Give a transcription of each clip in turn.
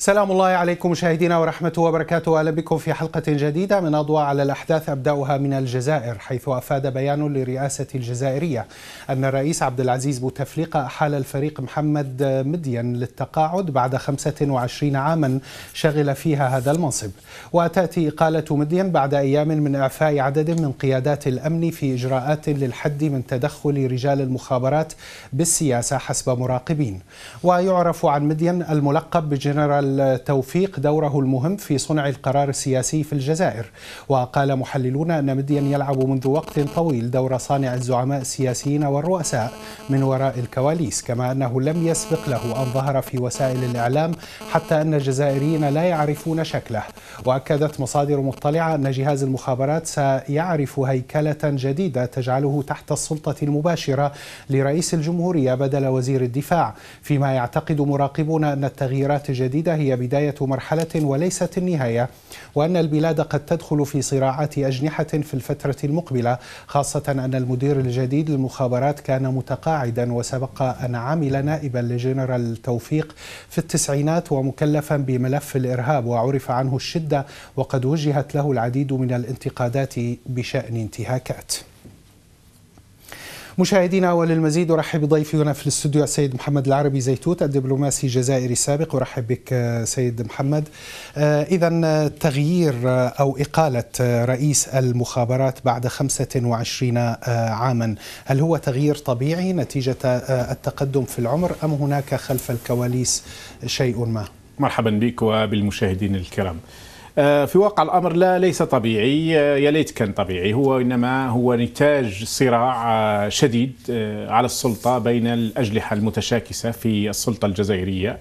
سلام الله عليكم مشاهدينا ورحمته وبركاته اهلا بكم في حلقه جديده من اضواء على الاحداث ابداها من الجزائر حيث افاد بيان للرئاسه الجزائريه ان الرئيس عبد العزيز بوتفليقه احال الفريق محمد مدين للتقاعد بعد 25 عاما شغل فيها هذا المنصب وتاتي اقاله مدين بعد ايام من اعفاء عدد من قيادات الامن في اجراءات للحد من تدخل رجال المخابرات بالسياسه حسب مراقبين ويعرف عن مدين الملقب بجنرال التوفيق دوره المهم في صنع القرار السياسي في الجزائر وقال محللون أن مديا يلعب منذ وقت طويل دور صانع الزعماء السياسيين والرؤساء من وراء الكواليس كما أنه لم يسبق له أن ظهر في وسائل الإعلام حتى أن الجزائريين لا يعرفون شكله وأكدت مصادر مطلعة أن جهاز المخابرات سيعرف هيكلة جديدة تجعله تحت السلطة المباشرة لرئيس الجمهورية بدل وزير الدفاع فيما يعتقد مراقبون أن التغييرات الجديدة هي بداية مرحلة وليست النهاية وأن البلاد قد تدخل في صراعات أجنحة في الفترة المقبلة خاصة أن المدير الجديد للمخابرات كان متقاعدا وسبق أن عمل نائبا لجنرال توفيق في التسعينات ومكلفا بملف الإرهاب وعرف عنه الشدة وقد وجهت له العديد من الانتقادات بشأن انتهاكات مشاهدينا وللمزيد ارحب بضيفي هنا في الاستوديو السيد محمد العربي زيتوت الدبلوماسي الجزائري السابق ارحب بك آه، سيد محمد آه، اذا آه، تغيير او اقاله رئيس المخابرات بعد 25 عاما هل هو تغيير طبيعي نتيجه التقدم في العمر ام هناك خلف الكواليس شيء ما؟ مرحبا بك وبالمشاهدين الكرام. آه، في واقع الامر لا ليس طبيعي آه، يا ليت كان طبيعي هو انما هو نتاج صراع آه، شديد على السلطه بين الاجنحه المتشاكسه في السلطه الجزائريه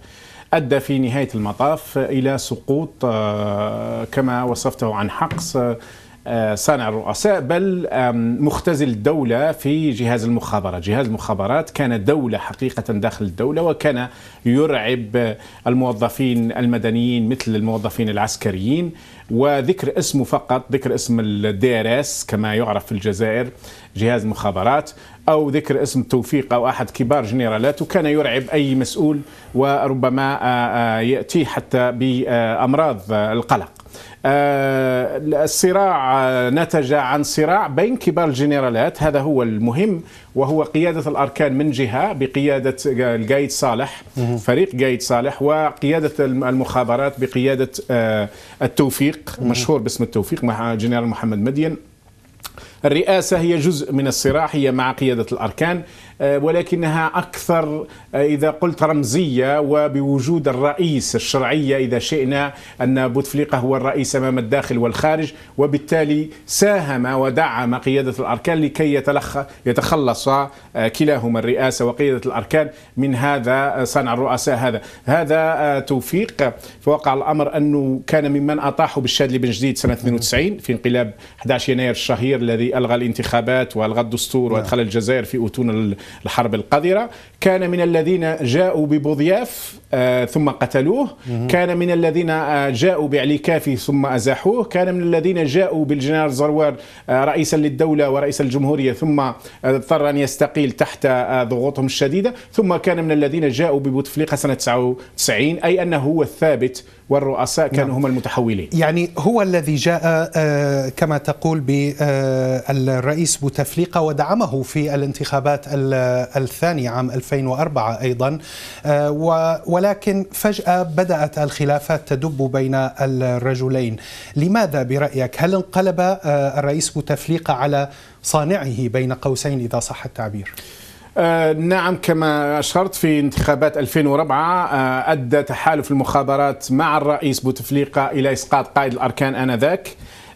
ادى في نهايه المطاف الى سقوط كما وصفته عن حقس آه، صانع الرؤساء بل مختزل الدولة في جهاز المخابرات جهاز المخابرات كان دولة حقيقة داخل الدولة وكان يرعب الموظفين المدنيين مثل الموظفين العسكريين وذكر اسمه فقط ذكر اسم الدي ار اس كما يعرف في الجزائر جهاز مخابرات او ذكر اسم توفيق او احد كبار جنرالاته كان يرعب اي مسؤول وربما آه، آه، ياتي حتى بامراض القلق آه، الصراع نتج عن صراع بين كبار الجنرالات هذا هو المهم وهو قيادة الأركان من جهة بقيادة القايد صالح فريق قايد صالح وقيادة المخابرات بقيادة آه، التوفيق مشهور باسم التوفيق مع جنرال محمد مدين الرئاسة هي جزء من الصراع هي مع قيادة الأركان آه، ولكنها أكثر آه، إذا قلت رمزية وبوجود الرئيس الشرعية إذا شئنا أن بوتفليقة هو الرئيس أمام الداخل والخارج وبالتالي ساهم ودعم قيادة الأركان لكي يتلخ يتخلص آه، كلاهما الرئاسة وقيادة الأركان من هذا صنع الرؤساء هذا هذا توفيق فوقع الأمر أنه كان ممن أطاحوا بالشادلي بن جديد سنة 92 في انقلاب 11 يناير الشهير الذي ألغى الانتخابات وألغى الدستور نعم. وأدخل الجزائر في أتون الحرب القذرة كان من الذين جاءوا ببوضياف آه، ثم قتلوه كان من الذين آه، جاءوا بعلي كافي ثم أزاحوه كان من الذين جاءوا بالجنرال زروار آه، رئيسا للدولة ورئيس الجمهورية ثم اضطر أن يستقيل تحت ضغوطهم الشديدة ثم كان من الذين جاءوا ببوتفليقة سنة 99 أي أنه هو الثابت والرؤساء نعم. كانوا نعم. هم المتحولين يعني هو الذي جاء آه، كما تقول بالرئيس آه، بوتفليقة ودعمه في الانتخابات الثانية عام 2004 أيضا آه، ولكن فجأة بدأت الخلافات تدب بين الرجلين لماذا برأيك هل انقلب الرئيس بوتفليقة على صانعه بين قوسين إذا صح التعبير؟ آه، نعم كما أشرت في انتخابات 2004 آه، أدى تحالف المخابرات مع الرئيس بوتفليقة إلى إسقاط قائد الأركان آنذاك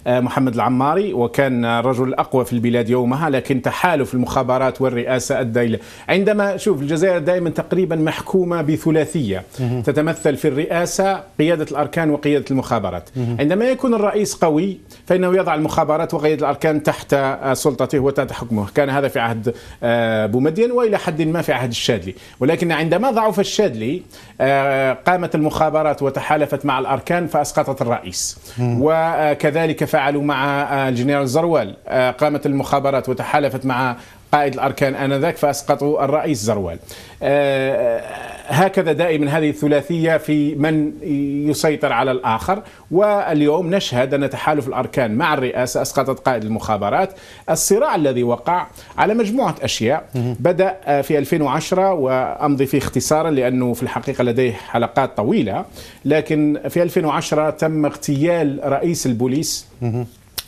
آه، محمد العماري وكان الرجل الأقوى في البلاد يومها لكن تحالف المخابرات والرئاسة أدى إلى عندما شوف الجزائر دائما تقريبا محكومة بثلاثية تتمثل في الرئاسة قيادة الأركان وقيادة المخابرات عندما يكون الرئيس قوي فإنه يضع المخابرات وقيادة الأركان تحت سلطته وتحت حكمه كان هذا في عهد آه، بومدين وإلى حد ما في عهد الشاذلي ولكن عندما ضعف الشاذلي آه، قامت المخابرات وتحالفت مع الأركان فأسقطت الرئيس وكذلك تفاعلوا مع آه، الجنرال زروال آه، قامت المخابرات وتحالفت مع قائد الاركان انذاك فاسقطوا الرئيس زروال. آه، هكذا دائما هذه الثلاثيه في من يسيطر على الاخر واليوم نشهد ان تحالف الاركان مع الرئاسه اسقطت قائد المخابرات، الصراع الذي وقع على مجموعه اشياء بدا في 2010 وامضي فيه اختصارا لانه في الحقيقه لديه حلقات طويله، لكن في 2010 تم اغتيال رئيس البوليس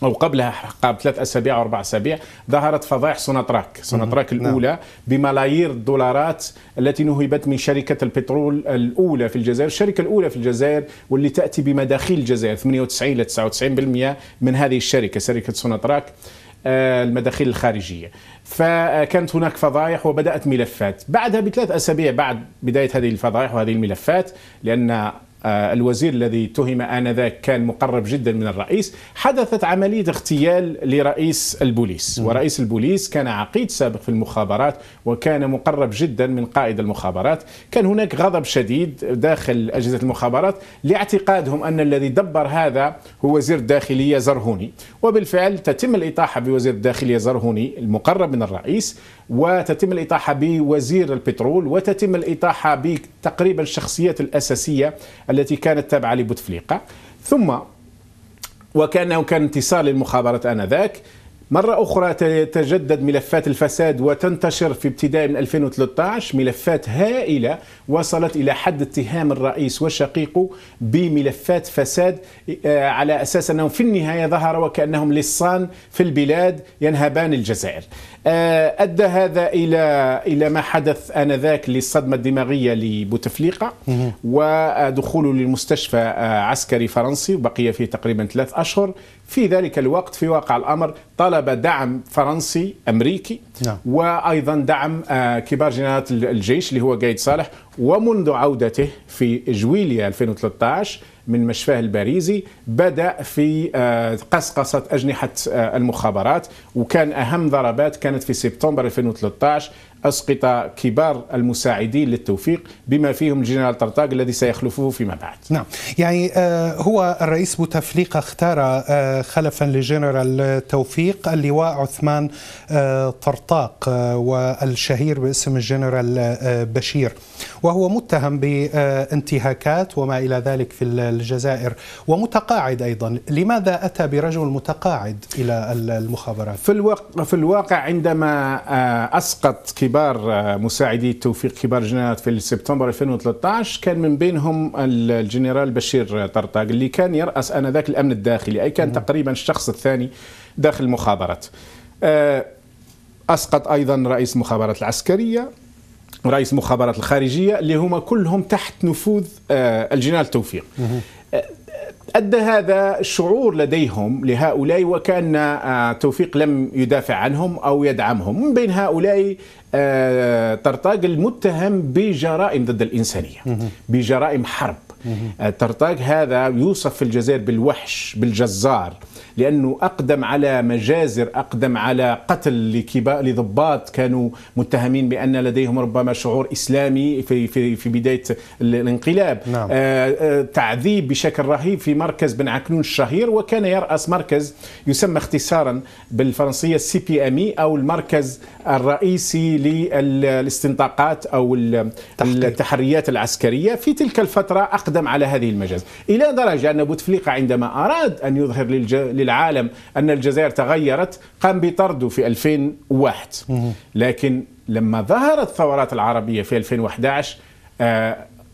او قبلها قبل ثلاث اسابيع او اربع اسابيع ظهرت فضائح سوناتراك سوناتراك الاولى نعم. بملايير الدولارات التي نهبت من شركه البترول الاولى في الجزائر الشركه الاولى في الجزائر واللي تاتي بمداخيل الجزائر 98 الى 99% من هذه الشركه شركه سوناتراك آه، المداخيل الخارجيه فكانت هناك فضائح وبدات ملفات بعدها بثلاث اسابيع بعد بدايه هذه الفضائح وهذه الملفات لان آه، الوزير الذي تهم آنذاك كان مقرب جدا من الرئيس حدثت عملية اغتيال لرئيس البوليس ورئيس البوليس كان عقيد سابق في المخابرات وكان مقرب جدا من قائد المخابرات كان هناك غضب شديد داخل أجهزة المخابرات لاعتقادهم أن الذي دبر هذا هو وزير الداخلية زرهوني وبالفعل تتم الإطاحة بوزير الداخلية زرهوني المقرب من الرئيس وتتم الإطاحة بوزير البترول وتتم الإطاحة بتقريبا الشخصيات الأساسية التي كانت تابعة لبوتفليقة ثم وكأنه كان انتصار للمخابرات آنذاك مرة أخرى تتجدد ملفات الفساد وتنتشر في ابتداء من 2013 ملفات هائلة وصلت إلى حد اتهام الرئيس وشقيقه بملفات فساد آه، على أساس أنهم في النهاية ظهر وكأنهم لصان في البلاد ينهبان الجزائر آه، ادى هذا الى الى ما حدث انذاك للصدمه الدماغيه لبوتفليقه ودخوله للمستشفى آه، عسكري فرنسي وبقي فيه تقريبا ثلاث اشهر في ذلك الوقت في واقع الامر طلب دعم فرنسي امريكي نعم. وايضا دعم آه، كبار جنرالات الجيش اللي هو قايد صالح ومنذ عودته في جويليا 2013 من مشفاه الباريزي بدأ في قصقصة آه، أجنحة آه، المخابرات وكان أهم ضربات كانت في سبتمبر 2013 أسقط كبار المساعدين للتوفيق بما فيهم الجنرال طرطاق الذي سيخلفه فيما بعد نعم يعني آه، هو الرئيس بوتفليقة اختار آه، خلفا لجنرال توفيق اللواء عثمان آه، طرطاق والشهير باسم الجنرال بشير وهو متهم بانتهاكات وما إلى ذلك في الجزائر ومتقاعد أيضا لماذا أتى برجل متقاعد إلى المخابرات في الواقع, في الواقع عندما أسقط كبار كبار آه، مساعدي توفيق كبار جنرالات في سبتمبر 2013 كان من بينهم الجنرال بشير طرطاق اللي كان يرأس آنذاك الأمن الداخلي أي كان تقريبا الشخص الثاني داخل المخابرات آه، أسقط أيضا رئيس المخابرات العسكرية رئيس المخابرات الخارجية اللي هما كلهم تحت نفوذ آه، الجنرال توفيق أدى هذا الشعور لديهم لهؤلاء وكان آه، توفيق لم يدافع عنهم أو يدعمهم من بين هؤلاء آه، طرطاق المتهم بجرائم ضد الإنسانية بجرائم حرب آه، ترطاق هذا يوصف في الجزائر بالوحش بالجزار لأنه أقدم على مجازر أقدم على قتل لكبار لضباط كانوا متهمين بأن لديهم ربما شعور إسلامي في, في, في بداية الانقلاب نعم. آه، آه، تعذيب بشكل رهيب في مركز بن عكنون الشهير وكان يرأس مركز يسمى اختصارا بالفرنسية السي بي أمي أو المركز الرئيسي للاستنطاقات أو التحريات العسكرية في تلك الفترة أقدم أقدم على هذه المجاز إلى درجة أن بوتفليقة عندما أراد أن يظهر للعالم أن الجزائر تغيرت قام بطرده في 2001 لكن لما ظهرت الثورات العربية في 2011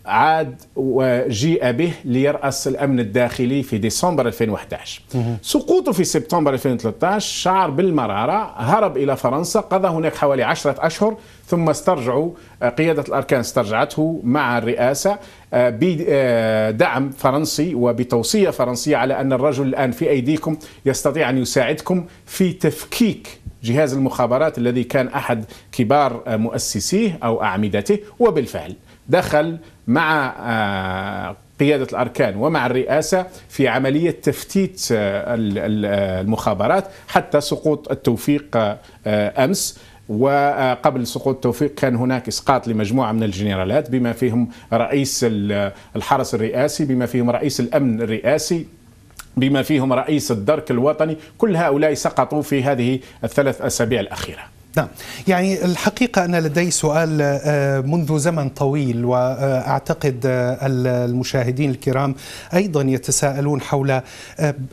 عاد وجيء به ليرأس الأمن الداخلي في ديسمبر 2011 سقوطه في سبتمبر 2013 شعر بالمرارة هرب إلى فرنسا قضى هناك حوالي عشرة أشهر ثم استرجعوا آه، قيادة الأركان استرجعته مع الرئاسة آه، بدعم آه، فرنسي وبتوصية فرنسية على أن الرجل الآن في أيديكم يستطيع أن يساعدكم في تفكيك جهاز المخابرات الذي كان أحد كبار مؤسسيه أو أعمدته وبالفعل دخل مع آه، قيادة الأركان ومع الرئاسة في عملية تفتيت آه، آه، المخابرات حتى سقوط التوفيق أمس وقبل سقوط التوفيق كان هناك اسقاط لمجموعه من الجنرالات بما فيهم رئيس الحرس الرئاسي بما فيهم رئيس الامن الرئاسي بما فيهم رئيس الدرك الوطني كل هؤلاء سقطوا في هذه الثلاث اسابيع الاخيره نعم يعني الحقيقة أنا لدي سؤال آه، منذ زمن طويل وأعتقد آه، المشاهدين الكرام أيضا يتساءلون حول آه،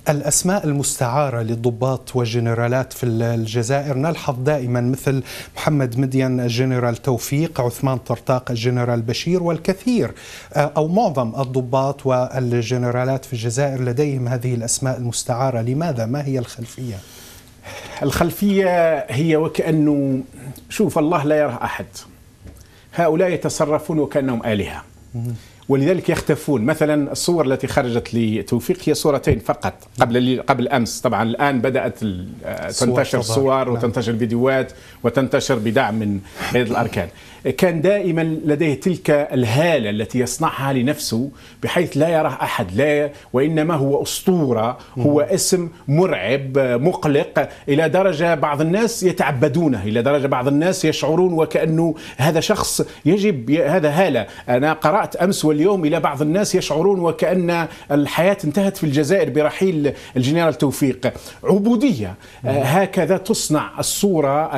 الأسماء المستعارة للضباط والجنرالات في الجزائر نلحظ دائما مثل محمد مدين الجنرال توفيق عثمان طرطاق الجنرال بشير والكثير أو معظم الضباط والجنرالات في الجزائر لديهم هذه الأسماء المستعارة لماذا ما هي الخلفية؟ الخلفية هي وكأنه شوف الله لا يرى أحد هؤلاء يتصرفون وكأنهم آلهة ولذلك يختفون مثلا الصور التي خرجت لتوفيق هي صورتين فقط قبل قبل امس طبعا الان بدات تنتشر صور نعم. وتنتشر فيديوهات وتنتشر بدعم من هذه الاركان كان دائما لديه تلك الهاله التي يصنعها لنفسه بحيث لا يراه احد لا وانما هو اسطوره هو اسم مرعب مقلق الى درجه بعض الناس يتعبدونه الى درجه بعض الناس يشعرون وكانه هذا شخص يجب هذا هاله انا قرات امس واليوم الى بعض الناس يشعرون وكان الحياه انتهت في الجزائر برحيل الجنرال توفيق عبوديه آه، هكذا تصنع الصوره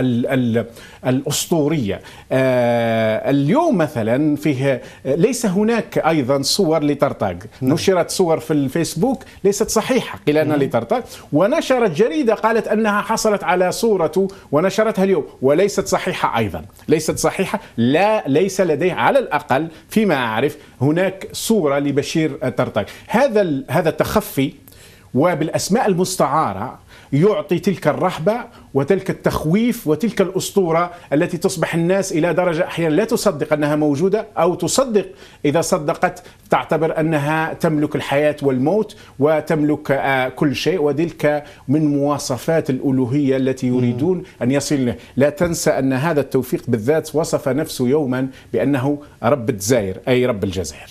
الاسطوريه آه، آه، اليوم مثلا فيه آه، ليس هناك ايضا صور لطرطاق نعم. نشرت صور في الفيسبوك ليست صحيحه قيل انها نعم. لطرطاق ونشرت جريده قالت انها حصلت على صورته ونشرتها اليوم وليست صحيحه ايضا ليست صحيحه لا ليس لديه على الاقل فيما اعرف هناك صوره لبشير طرطاق هذا هذا التخفي وبالاسماء المستعاره يعطي تلك الرهبه وتلك التخويف وتلك الاسطوره التي تصبح الناس الى درجه احيانا لا تصدق انها موجوده او تصدق اذا صدقت تعتبر انها تملك الحياه والموت وتملك آه، كل شيء وتلك من مواصفات الالوهيه التي يريدون ان يصل له، لا تنسى ان هذا التوفيق بالذات وصف نفسه يوما بانه رب الجزائر اي رب الجزائر.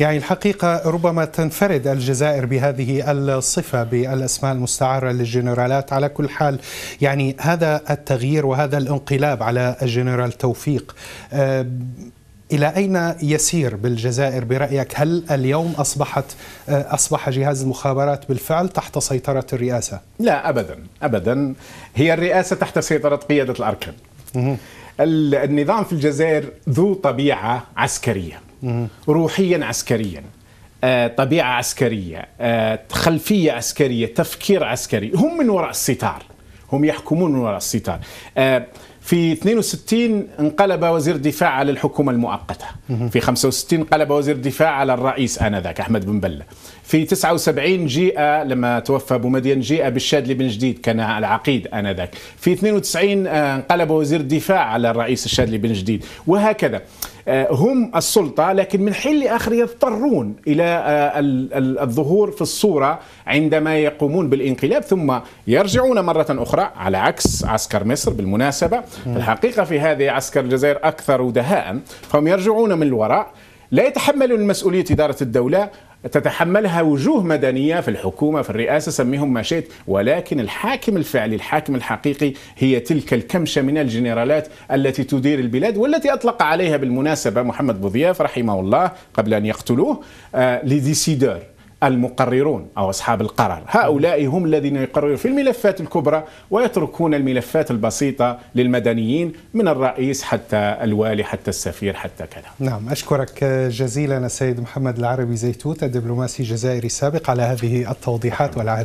يعني الحقيقه ربما تنفرد الجزائر بهذه الصفه بالاسماء المستعاره للجنرالات على كل حال يعني هذا التغيير وهذا الانقلاب على الجنرال توفيق آه، إلى أين يسير بالجزائر برأيك؟ هل اليوم أصبحت آه، أصبح جهاز المخابرات بالفعل تحت سيطرة الرئاسة؟ لا أبدا أبدا هي الرئاسة تحت سيطرة قيادة الأركان النظام في الجزائر ذو طبيعة عسكرية روحيا عسكريا آه، طبيعة عسكرية خلفية عسكرية تفكير عسكري هم من وراء الستار هم يحكمون وراء الستار آه، في 62 انقلب وزير الدفاع على الحكومة المؤقتة في 65 انقلب وزير الدفاع على الرئيس آنذاك أحمد بن بلة في 79 جيء لما توفى أبو مدين جيء بالشادلي بن جديد كان العقيد آنذاك في 92 آه، انقلب وزير الدفاع على الرئيس الشادلي بن جديد وهكذا آه، هم السلطة لكن من حين لآخر يضطرون إلى آه، الظهور في الصورة عندما يقومون بالانقلاب ثم يرجعون مرة أخرى على عكس عسكر مصر بالمناسبة الحقيقة في هذه عسكر الجزائر أكثر دهاء فهم يرجعون من الوراء لا يتحملون مسؤولية إدارة الدولة تتحملها وجوه مدنية في الحكومة في الرئاسة سميهم ما شئت ولكن الحاكم الفعلي الحاكم الحقيقي هي تلك الكمشة من الجنرالات التي تدير البلاد والتي أطلق عليها بالمناسبة محمد بوضياف رحمه الله قبل أن يقتلوه لي آه، ديسيدور المقررون أو أصحاب القرار هؤلاء هم الذين يقررون في الملفات الكبرى ويتركون الملفات البسيطة للمدنيين من الرئيس حتى الوالي حتى السفير حتى كذا نعم أشكرك جزيلا السيد محمد العربي زيتوت الدبلوماسي الجزائري السابق على هذه التوضيحات والعهد